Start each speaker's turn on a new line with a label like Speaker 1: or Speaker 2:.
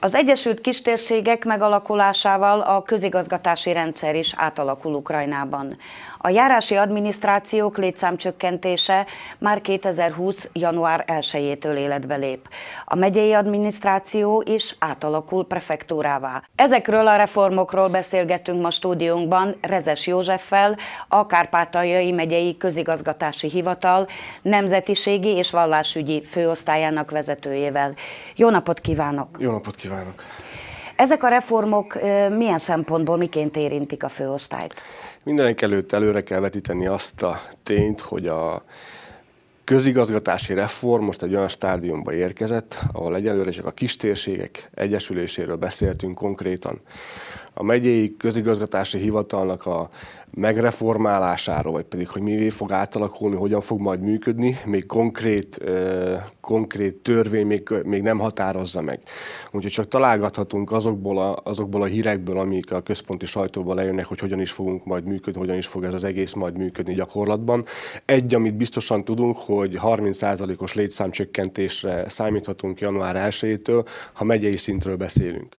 Speaker 1: Az Egyesült Kistérségek megalakulásával a közigazgatási rendszer is átalakul Ukrajnában. A járási adminisztrációk létszámcsökkentése már 2020. január 1-től életbe lép. A megyei adminisztráció is átalakul prefektúrává. Ezekről a reformokról beszélgetünk ma stúdiónkban Rezes Józseffel, a Kárpátaljai Megyei Közigazgatási Hivatal nemzetiségi és vallásügyi főosztályának vezetőjével. Jó napot kívánok! Jó napot kívánok! kívánok! Ezek a reformok milyen szempontból, miként érintik a főosztályt?
Speaker 2: Mindenek előtt előre kell vetíteni azt a tényt, hogy a közigazgatási reform most egy olyan stádiumba érkezett, ahol egyelőre csak a kistérségek egyesüléséről beszéltünk konkrétan a megyei közigazgatási hivatalnak a megreformálásáról, vagy pedig, hogy mivé fog átalakulni, hogyan fog majd működni, még konkrét, konkrét törvény még, még nem határozza meg. Úgyhogy csak találgathatunk azokból a, azokból a hírekből, amik a központi sajtóban lejönnek, hogy hogyan is fogunk majd működni, hogyan is fog ez az egész majd működni gyakorlatban. Egy, amit biztosan tudunk, hogy 30%-os létszámcsökkentésre számíthatunk január 1-től, ha megyei szintről beszélünk.